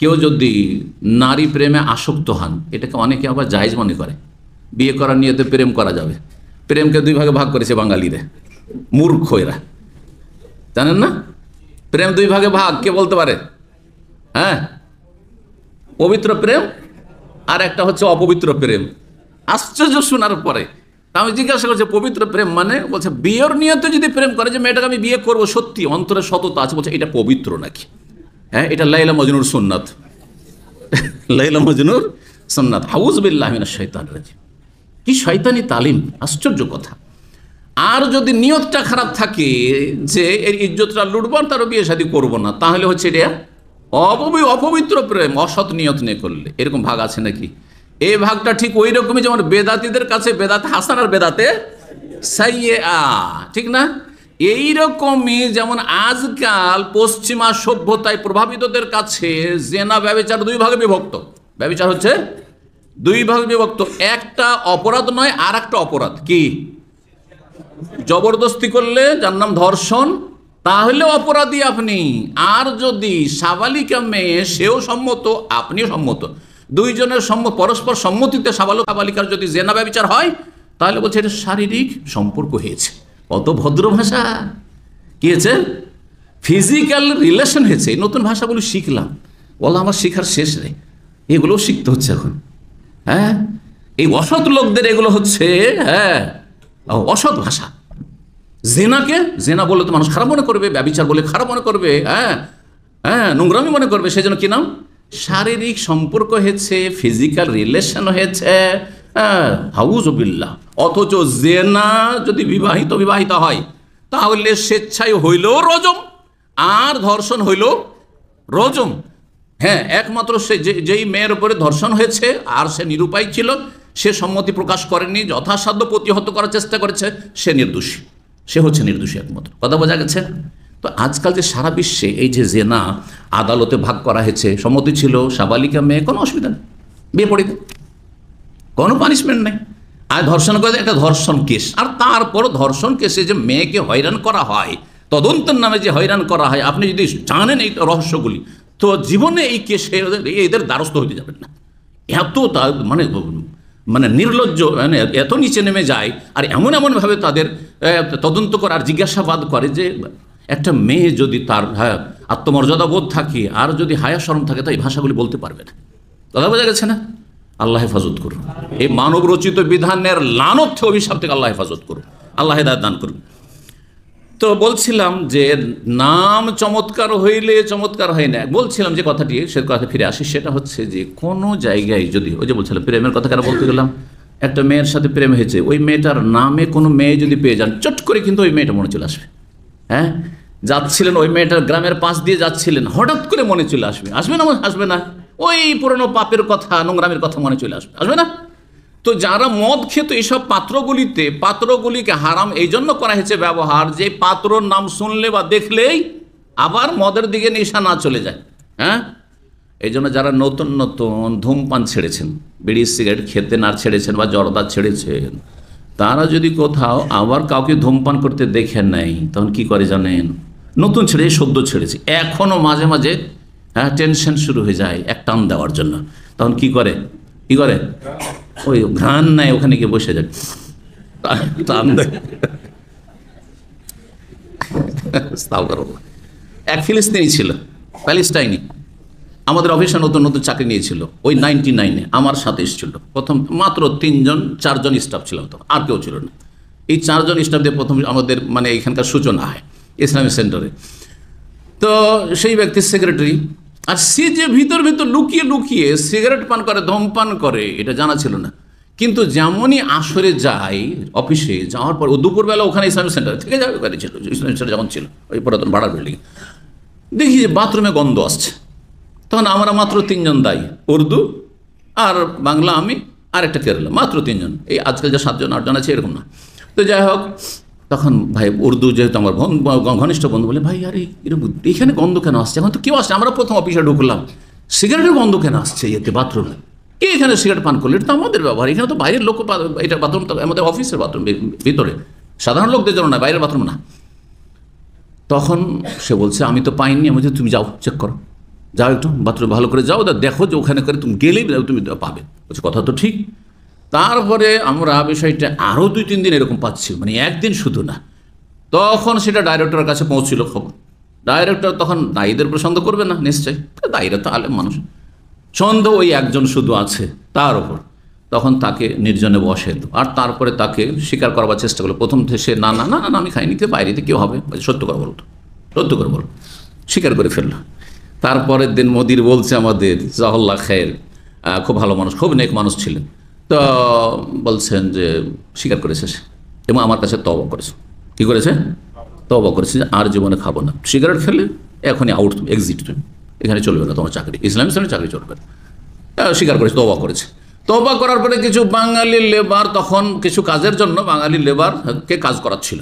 কেউ যদি নারী প্রেমে আসক্ত হন এটাকে অনেকে আবার জায়জ মনে করে বিয়ে করার নিয়ে তো প্রেম করা যাবে প্রেমকে দুই ভাগে ভাগ করেছে বাঙালিরা মূর্খ এরা জানেন না প্রেম দুই ভাগে ভাগ কে বলতে পারে হ্যাঁ পবিত্র প্রেম আর একটা হচ্ছে অপবিত্র প্রেম আশ্চর্য শোনার পরে আমি জিজ্ঞাসা করছি পবিত্র প্রেম মানে বলছে বিয়ের নিয়ে যদি প্রেম করে যে মেয়েটাকে আমি বিয়ে করবো সত্যি অন্তরে সততা আছে বলছে এটা পবিত্র নাকি হ্যাঁ এটা লাইলা মজনুর সুন্নাত লাইলা মজনুর সুন্নাত হাউজ বিল্লাহমিনা শৈতান রাজিম কি শয়তানি তালিম আশ্চর্য কথা আর যদি নিয়তটা খারাপ থাকে যে এর ইজ্জতটা লুটবার তারও বিয়ে শাদী করবো না তাহলে হচ্ছে এটা অপবি অপবিত্র প্রেম অসৎ নিয়ত নিয়ে করলে এরকম ভাগ আছে নাকি এই ভাগটা ঠিক ওই রকমই যেমন বেদাতিদের কাছে বেদাতে হাসান আর বেদাতে সাইয়ে আ ঠিক না এইরকমই যেমন আজকাল পশ্চিমা সভ্যতায় প্রভাবিতদের কাছে জেনা ব্যবচার দুই ভাগে বিভক্ত ব্যবচার হচ্ছে দুই ভাগে বিভক্ত একটা অপরাধ নয় আর একটা অপরাধ কি জবরদস্তি করলে যার নাম ধর্ষণ তাহলে অপরাধী আপনি আর যদি সাবালিকা মেয়ে সেও সম্মত আপনিও সম্মত দুইজনের সম্মত পরস্পর সম্মতিতে সাবালক সাবালিকার যদি জেনা ব্যবচার হয় তাহলে বলছে এটা শারীরিক সম্পর্ক হয়েছে অত ভদ্র ভাষা কি হয়েছে ফিজিক্যাল রিলেশন হয়েছে এই নতুন ভাষাগুলো শিখলাম বলা আমার শেখার শেষ নেই এগুলোও শিখতে হচ্ছে এখন হ্যাঁ এই অসৎ লোকদের এগুলো হচ্ছে হ্যাঁ অসৎ ভাষা জেনাকে জেনা বলে তো মানুষ খারাপ মনে করবে ব্যবচার বলে খারাপ মনে করবে হ্যাঁ হ্যাঁ নোংরামি মনে করবে সেই জন্য কি নাম শারীরিক সম্পর্ক হয়েছে ফিজিক্যাল রিলেশন হয়েছে হ্যাঁ হাউজবিল্লা অথচ জেনা যদি বিবাহিত বিবাহিত হয় তাহলে স্বেচ্ছায় হইলেও রজম আর ধর্ষণ হইল রজম হ্যাঁ একমাত্র সে যেই মেয়ের উপরে ধর্ষণ হয়েছে আর সে নিরুপায় ছিল সে সম্মতি প্রকাশ করেনি যথাসাধ্য প্রতিহত করার চেষ্টা করেছে সে নির্দোষী সে হচ্ছে নির্দোষী একমাত্র কথা বোঝা গেছে তো আজকাল যে সারা বিশ্বে এই যে জেনা আদালতে ভাগ করা হয়েছে সম্মতি ছিল সাবালিকা মেয়ে কোনো অসুবিধা নেই বিয়ে পড়ে কোনো পানিশমেন্ট নেই আর ধর্ষণ করে একটা ধর্ষণ কেস আর তারপর ধর্ষণ কেসে যে মেয়েকে হয়রান করা হয় তদন্তের নামে যে হয়রান করা হয় আপনি যদি জানেন এই রহস্যগুলি তো জীবনে এই কেসে এদের দ্বারস্থ হতে যাবেন না এত মানে মানে নির্লজ্জ মানে এত নিচে নেমে যায় আর এমন এমনভাবে তাদের তদন্ত করার জিজ্ঞাসাবাদ করে যে একটা মেয়ে যদি তার হ্যাঁ আত্মমর্যাদা বোধ থাকে আর যদি হায়া স্মরণ থাকে তাই এই ভাষাগুলি বলতে পারবে না কথা বোঝা গেছে না আল্লাহ হেফাজত করুন এই মানব রচিত বিধানের লানত থেকে অভিশাপ থেকে আল্লাহ হেফাজত করুন আল্লাহ হেদায়ত দান করুন তো বলছিলাম যে নাম চমৎকার হইলে চমৎকার হয় না বলছিলাম যে কথাটি সে কথা ফিরে আসি সেটা হচ্ছে যে কোনো জায়গায় যদি ওই যে বলছিলাম প্রেমের কথা কেন বলতে গেলাম একটা মেয়ের সাথে প্রেম হয়েছে ওই মেয়েটার নামে কোনো মেয়ে যদি পেয়ে যান চট করে কিন্তু ওই মেয়েটা মনে চলে আসবে হ্যাঁ যাচ্ছিলেন ওই মেয়েটার গ্রামের পাশ দিয়ে যাচ্ছিলেন হঠাৎ করে মনে চলে আসবে আসবে না আসবে না ওই পুরনো পাপের কথা নোংরামের কথা মনে চলে আসবে আসবে না তো যারা মদ খেত এইসব পাত্রগুলিতে পাত্রগুলিকে হারাম এই জন্য করা হয়েছে ব্যবহার যে পাত্রর নাম শুনলে বা দেখলেই আবার মদের দিকে নেশা না চলে যায় হ্যাঁ এই জন্য যারা নতুন নতুন ধূমপান ছেড়েছেন বিড়ি সিগারেট খেতে না ছেড়েছেন বা জর্দা ছেড়েছেন তারা যদি কোথাও আবার কাউকে ধূমপান করতে দেখে নাই তখন কি করে জানেন নতুন ছেড়ে সদ্য ছেড়েছে এখনও মাঝে মাঝে হ্যাঁ টেনশন শুরু হয়ে যায় এক টান দেওয়ার জন্য তখন কি করে কি করে ওই ঘ্রাণ নাই ওখানে গিয়ে বসে যাবে টান এক ফিলিস্তিনি ছিল প্যালিস্টাইনি আমাদের অফিসে নতুন নতুন চাকরি নিয়েছিল ওই নাইনটি নাইনে আমার সাথে এসেছিল প্রথম মাত্র তিনজন চারজন স্টাফ ছিলাম তো আর কেউ ছিল না এই চারজন স্টাফ দিয়ে প্রথম আমাদের মানে এখানকার সূচনা হয় ইসলামিক সেন্টারে তো সেই ব্যক্তির সেক্রেটারি আর সে যে ভিতর ভিতর লুকিয়ে লুকিয়ে সিগারেট পান করে ধূমপান করে এটা জানা ছিল না কিন্তু যেমনই আসরে যায় অফিসে যাওয়ার পর ও দুপুরবেলা ওখানে ইসলামিক সেন্টার থেকে যাবে বাড়ি ছিল ইসলামিক সেন্টার যখন ছিল ওই পুরাতন ভাড়া বিল্ডিং দেখি যে বাথরুমে গন্ধ আসছে তখন আমরা মাত্র তিনজন দায়ী উর্দু আর বাংলা আমি আর একটা কেরালা মাত্র তিনজন এই আজকাল যে সাতজন আটজন আছে এরকম না তো যাই হোক তখন ভাই উর্দু যেহেতু আমার ঘনিষ্ঠ বন্ধু বলে ভাই আরে এরকম এখানে গন্ধ কেন আসছে এখন তো কেউ আসছে আমরা প্রথম অফিসে ঢুকলাম সিগারেটের গন্ধ কেন আসছে এতে বাথরুমে কে এখানে সিগারেট পান করলে এটা তো আমাদের ব্যবহার এখানে তো বাইরের লোক এটা বাথরুম আমাদের অফিসের বাথরুম ভিতরে সাধারণ লোকদের জন্য না বাইরের বাথরুম না তখন সে বলছে আমি তো পাইনি আমি তুমি যাও চেক করো যাও একটু বাথরুম ভালো করে যাও দেখো যে ওখানে করে তুমি গেলেই তুমি পাবে বলছে কথা তো ঠিক তারপরে আমরা বিষয়টা আরও দুই তিন দিন এরকম পাচ্ছি মানে একদিন শুধু না তখন সেটা ডাইরেক্টরের কাছে পৌঁছিল খবর ডাইরেক্টর তখন দায়ীদের পছন্দ করবে না নিশ্চয়ই দায়ীরা তো আলেম মানুষ সন্দেহ ওই একজন শুধু আছে তার ওপর তখন তাকে নির্জনে বসে আর তারপরে তাকে স্বীকার করবার চেষ্টা করলো প্রথম সে না না না না আমি খাইনি বাইরে বাইরেতে কেউ হবে সত্য করে বলতো সত্য করে বলো স্বীকার করে ফেললো তারপরের দিন মোদির বলছে আমাদের জাহল্লা খের খুব ভালো মানুষ খুব নেক মানুষ ছিলেন তা বলছেন যে স্বীকার করেছে সে এবং আমার কাছে তবা করেছে কি করেছে তবা করেছে আর জীবনে খাবো না সিগারেট খেলে এখনই আউট তুমি এক্সিট তুমি এখানে চলবে না তোমার চাকরি ইসলাম ইসলামের চাকরি চলবে না স্বীকার করেছে তবা করেছে তবা করার পরে কিছু বাঙালি লেবার তখন কিছু কাজের জন্য বাঙালি লেবারকে কাজ ছিল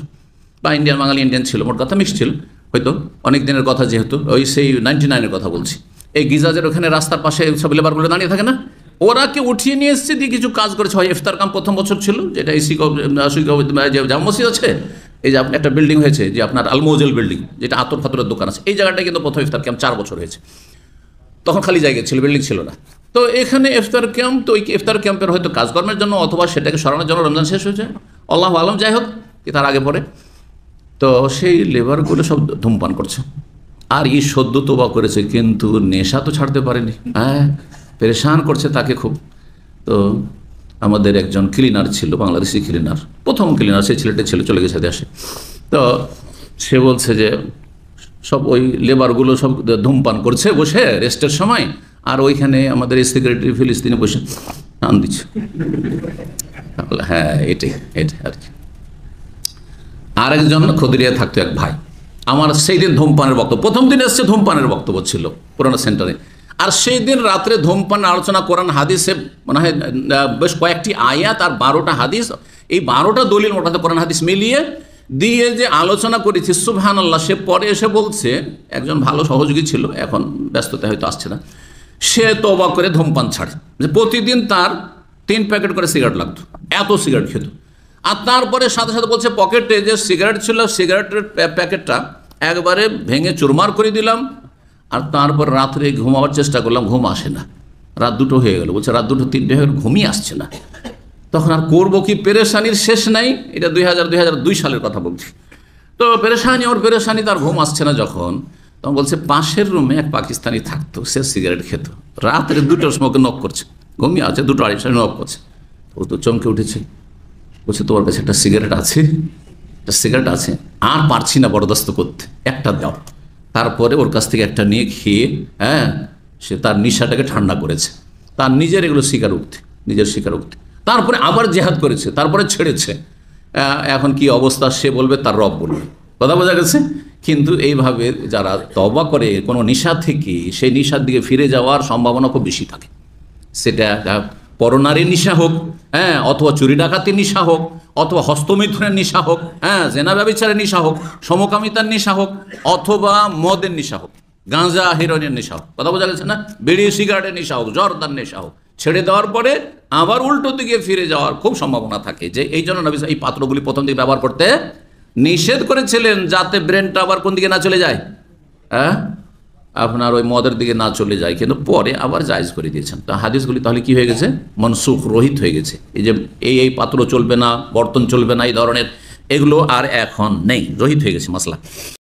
বা ইন্ডিয়ান বাঙালি ইন্ডিয়ান ছিল মোট কথা মিক্স ছিল হয়তো অনেক দিনের কথা যেহেতু ওই সেই নাইনটি নাইনের কথা বলছি এই গিজাজের ওখানে রাস্তার পাশে সব লেবারগুলো দাঁড়িয়ে থাকে না ওরাকে উঠিয়ে নিয়ে এসছে দিয়ে কিছু কাজ করেছে হয় ইফতার কাম প্রথম বছর ছিল যেটা এসি জামা মসজিদ আছে এই যে আপনার একটা বিল্ডিং হয়েছে যে আপনার আলমোজেল বিল্ডিং যেটা আতর ফাতরের দোকান আছে এই জায়গাটা কিন্তু প্রথম ইফতার ক্যাম্প চার বছর হয়েছে তখন খালি জায়গা ছিল বিল্ডিং ছিল না তো এখানে ইফতার ক্যাম্প তো ওই ইফতার ক্যাম্পের হয়তো কাজকর্মের জন্য অথবা সেটাকে সরানোর জন্য রমজান শেষ হয়েছে আল্লাহ আলম যাই হোক তার আগে পরে তো সেই লেবারগুলো সব ধূমপান করছে আর ই সদ্য তোবা করেছে কিন্তু নেশা তো ছাড়তে পারেনি হ্যাঁ পেরেশান করছে তাকে খুব তো আমাদের একজন ক্লিনার ছিল বাংলাদেশি ক্লিনার প্রথম ক্লিনার সেই ছেলেটা ছিল চলে গেছে দেশে তো সে বলছে যে সব ওই লেবারগুলো সব ধূমপান করছে বসে রেস্টের সময় আর ওইখানে আমাদের সিক্রেটারি ফিলিস্তিনে বসে নাম দিচ্ছে হ্যাঁ এটাই এটাই আর কি আরেকজন খদিরিয়া থাকতো এক ভাই আমার সেই দিন ধূমপানের বক্তব্য প্রথম দিন এসছে ধূমপানের বক্তব্য ছিল পুরোনো সেন্টারে আর সেই দিন রাত্রে ধূমপান আলোচনা করান হাদিসে মনে হয় বেশ কয়েকটি আয়াত আর বারোটা হাদিস এই বারোটা দলিল মোটাতে কোরআন হাদিস মিলিয়ে দিয়ে যে আলোচনা করেছি সুবহান আল্লাহ সে পরে এসে বলছে একজন ভালো সহযোগী ছিল এখন ব্যস্ততা হয়তো আসছে না সে তবা করে ধূমপান ছাড়ে যে প্রতিদিন তার তিন প্যাকেট করে সিগারেট লাগতো এত সিগারেট খেত আর তারপরে সাথে সাথে বলছে পকেটে যে সিগারেট ছিল সিগারেটের প্যাকেটটা একবারে ভেঙে চুরমার করে দিলাম আর তারপর রাত্রে ঘুমাবার চেষ্টা করলাম ঘুম আসে না রাত দুটো হয়ে গেল বলছে রাত দুটো তিনটে হয়ে গেল ঘুমই আসছে না তখন আর করবো কি পেরেশানির শেষ নাই এটা দুই হাজার দুই হাজার দুই সালের কথা বলছি তো পেরেশানি ওর পেরেশানি তার ঘুম আসছে না যখন তখন বলছে পাশের রুমে এক পাকিস্তানি থাকতো সে সিগারেট খেত রাত্রে দুটোর সময় নক করছে ঘুমিয়ে আছে দুটো আড়াইটার নক করছে ও তো চমকে উঠেছে বলছে তোমার কাছে একটা সিগারেট আছে একটা সিগারেট আছে আর পারছি না বরদাস্ত করতে একটা দাও তারপরে ওর কাছ থেকে একটা নিয়ে খেয়ে হ্যাঁ সে তার নিশাটাকে ঠান্ডা করেছে তার নিজের এগুলো উক্তি নিজের উক্তি তারপরে আবার জেহাদ করেছে তারপরে ছেড়েছে এখন কি অবস্থা সে বলবে তার রব বলবে কথা বোঝা গেছে কিন্তু এইভাবে যারা তবা করে কোনো নিশা থেকে সেই নিশার দিকে ফিরে যাওয়ার সম্ভাবনা খুব বেশি থাকে সেটা পরনারী নিশা হোক হ্যাঁ অথবা চুরি ডাকাতির নিশা হোক অথবা হস্তমিথুনের নিশা হোক হ্যাঁ জেনা ব্যবচারের নিশা হোক সমকামিতার নিশা হোক অথবা মদের নিশা হোক গাঁজা হিরোইনের নেশা হোক কথা বোঝা গেছে না বেরিয়ে সিগারেটের নেশা হোক জর্দার নেশা হোক ছেড়ে দেওয়ার পরে আবার উল্টো দিকে ফিরে যাওয়ার খুব সম্ভাবনা থাকে যে এই জন্য নবী এই পাত্রগুলি প্রথম দিকে ব্যবহার করতে নিষেধ করেছিলেন যাতে ব্রেনটা আবার কোন দিকে না চলে যায় হ্যাঁ আপনার ওই মদের দিকে না চলে যায় কিন্তু পরে আবার জায়জ করে দিয়েছেন তো হাদিসগুলি তাহলে কি হয়ে গেছে মনসুখ রোহিত হয়ে গেছে এই যে এই এই পাত্র চলবে না বর্তন চলবে না এই ধরনের এগুলো আর এখন নেই রোহিত হয়ে গেছে মশলা